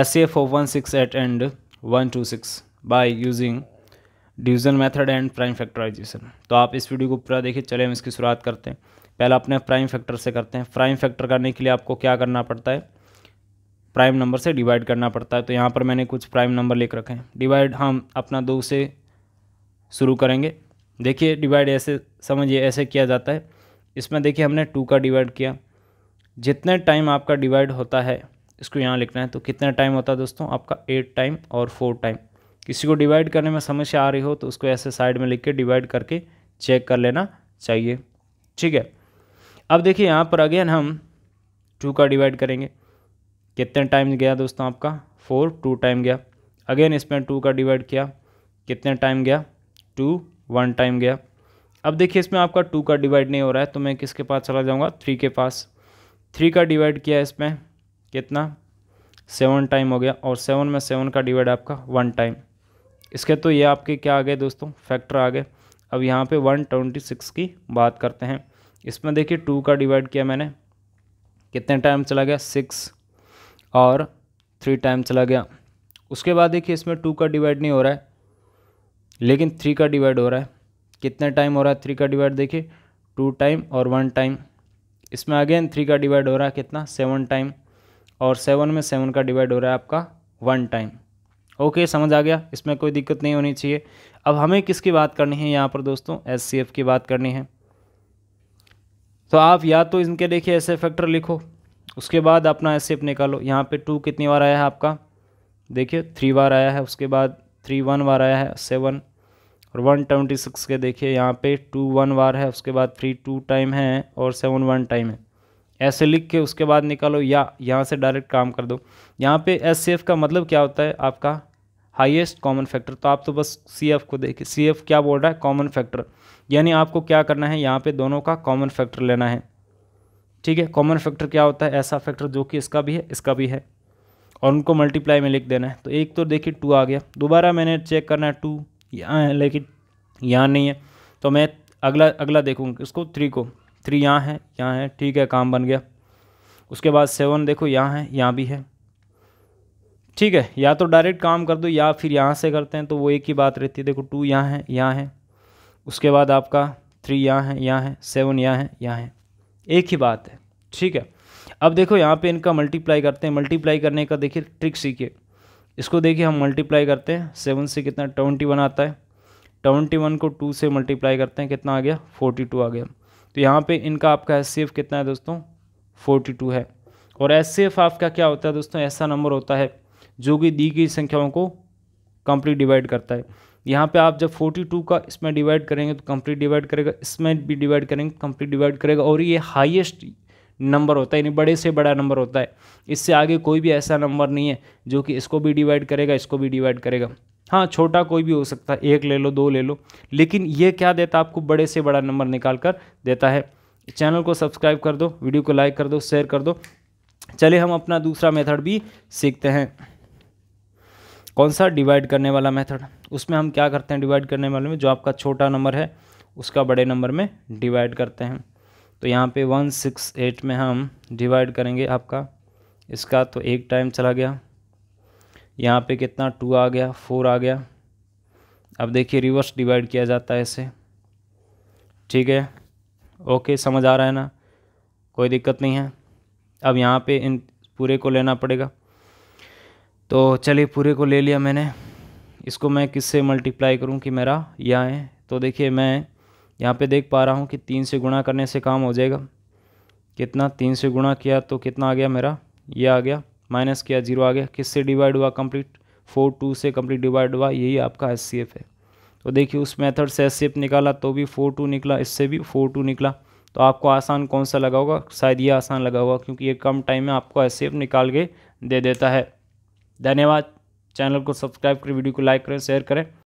SCF4168 and 126 by using division method and prime factorization. तो आप इस वीडियो को पूरा देखिए चले हम इसकी शुरुआत करते हैं पहला अपने प्राइम फैक्टर से करते हैं प्राइम फैक्टर करने के लिए आपको क्या करना पड़ता है प्राइम नंबर से डिवाइड करना पड़ता है तो यहाँ पर मैंने कुछ प्राइम नंबर लिख रखे हैं डिवाइड हम अपना दो से शुरू करेंगे देखिए डिवाइड ऐसे समझिए ऐसे किया जाता है इसमें देखिए हमने टू का डिवाइड किया जितने टाइम आपका डिवाइड होता है इसको यहाँ लिखना है तो कितना टाइम होता है दोस्तों आपका एट टाइम और फोर टाइम किसी को डिवाइड करने में समस्या आ रही हो तो उसको ऐसे साइड में लिख के डिवाइड करके चेक कर लेना चाहिए ठीक है अब देखिए यहाँ पर अगेन हम टू का डिवाइड करेंगे कितने टाइम गया दोस्तों आपका फोर टू टाइम गया अगेन इसमें टू का डिवाइड किया कितने टाइम गया टू वन टाइम गया अब देखिए इसमें आपका टू का डिवाइड नहीं हो रहा है तो मैं किसके पास चला जाऊँगा थ्री के पास थ्री का डिवाइड किया इसमें कितना सेवन टाइम हो गया और सेवन में सेवन का डिवाइड आपका वन टाइम इसके तो ये आपके क्या आ गए दोस्तों फैक्टर आ गए अब यहाँ पे वन ट्वेंटी सिक्स की बात करते हैं इसमें देखिए टू का डिवाइड किया मैंने कितने टाइम चला गया सिक्स और थ्री टाइम चला गया उसके बाद देखिए इसमें टू का डिवाइड नहीं हो रहा है लेकिन थ्री का डिवाइड हो रहा है कितने टाइम हो रहा है थ्री का डिवाइड देखिए टू टाइम और वन टाइम इसमें अगेन थ्री का डिवाइड हो रहा है कितना सेवन टाइम और सेवन में सेवन का डिवाइड हो रहा है आपका वन टाइम ओके समझ आ गया इसमें कोई दिक्कत नहीं होनी चाहिए अब हमें किसकी बात करनी है यहाँ पर दोस्तों एस की बात करनी है तो आप या तो इनके देखिए ऐसे फैक्टर लिखो उसके बाद अपना एस निकालो यहाँ पे टू कितनी बार आया है आपका देखिए थ्री बार आया है उसके बाद थ्री वन बार आया है सेवन और वन ट्वेंटी सिक्स के देखिए यहाँ पे टू वन बार है उसके बाद थ्री टू टाइम है और सेवन वन टाइम है ऐसे लिख के उसके बाद निकालो या यहाँ से डायरेक्ट काम कर दो यहाँ पे एस सी एफ का मतलब क्या होता है आपका हाईएस्ट कॉमन फैक्टर तो आप तो बस सी एफ को देखिए सी एफ क्या बोल रहा है कॉमन फैक्टर यानी आपको क्या करना है यहाँ पे दोनों का कॉमन फैक्टर लेना है ठीक है कॉमन फैक्टर क्या होता है ऐसा फैक्टर जो कि इसका भी है इसका भी है और उनको मल्टीप्लाई में लिख देना है तो एक तो देखिए टू आ गया दोबारा मैंने चेक करना है टू यहाँ है लेकिन यहाँ नहीं है तो मैं अगला अगला देखूँगा इसको थ्री को थ्री यहाँ है यहाँ है ठीक है काम बन गया उसके बाद सेवन देखो यहाँ है यहाँ भी है ठीक है या तो डायरेक्ट काम कर दो या फिर यहाँ से करते हैं तो वो एक ही बात रहती है देखो टू यहाँ है यहाँ है उसके बाद आपका थ्री यहाँ है यहाँ है सेवन यहाँ है यहाँ है एक ही बात है ठीक है अब देखो यहाँ पे इनका मल्टीप्लाई करते हैं मल्टीप्लाई करने का देखिए ट्रिक सीखिए इसको देखिए हम मल्टीप्लाई करते हैं सेवन से कितना ट्वेंटी वन आता है ट्वेंटी वन को टू से मल्टीप्लाई करते हैं कितना आ गया फोर्टी टू आ गया तो यहाँ पे इनका आपका एस कितना है दोस्तों फोर्टी टू है और एस आपका क्या होता है दोस्तों ऐसा नंबर होता है जो कि दी गई संख्याओं को कंप्लीट डिवाइड करता है यहाँ पे आप जब 42 का इसमें डिवाइड करेंगे तो कंप्लीट डिवाइड करेगा इसमें भी डिवाइड करेंगे कंप्लीट डिवाइड करेगा और ये हाइएस्ट नंबर होता है यानी बड़े से बड़ा नंबर होता है इससे आगे कोई भी ऐसा नंबर नहीं है जो कि इसको भी डिवाइड करेगा इसको भी डिवाइड करेगा हाँ छोटा कोई भी हो सकता है एक ले लो दो ले लो लेकिन ये क्या देता आपको बड़े से बड़ा नंबर निकाल कर देता है चैनल को सब्सक्राइब कर दो वीडियो को लाइक कर दो शेयर कर दो चलिए हम अपना दूसरा मेथड भी सीखते हैं कौन सा डिवाइड करने वाला मेथड उसमें हम क्या करते हैं डिवाइड करने वाले में जो आपका छोटा नंबर है उसका बड़े नंबर में डिवाइड करते हैं तो यहाँ पे वन सिक्स एट में हम डिवाइड करेंगे आपका इसका तो एक टाइम चला गया यहाँ पे कितना टू आ गया फोर आ गया अब देखिए रिवर्स डिवाइड किया जाता है इसे ठीक है ओके समझ आ रहा है ना कोई दिक्कत नहीं है अब यहाँ पे इन पूरे को लेना पड़ेगा तो चलिए पूरे को ले लिया मैंने इसको मैं किससे मल्टीप्लाई करूँ कि मेरा यह आए तो देखिए मैं यहाँ पे देख पा रहा हूँ कि तीन से गुणा करने से काम हो जाएगा कितना तीन से गुणा किया तो कितना आ गया मेरा ये आ गया माइनस किया जीरो आ गया किससे डिवाइड हुआ कंप्लीट फोर टू से कंप्लीट डिवाइड हुआ यही आपका एस है तो देखिए उस मेथड से एस निकाला तो भी फोर टू निकला इससे भी फोर टू निकला तो आपको आसान कौन सा लगा होगा शायद ये आसान लगा होगा क्योंकि ये कम टाइम में आपको एस निकाल के दे देता है धन्यवाद चैनल को सब्सक्राइब करें वीडियो को लाइक करें शेयर करें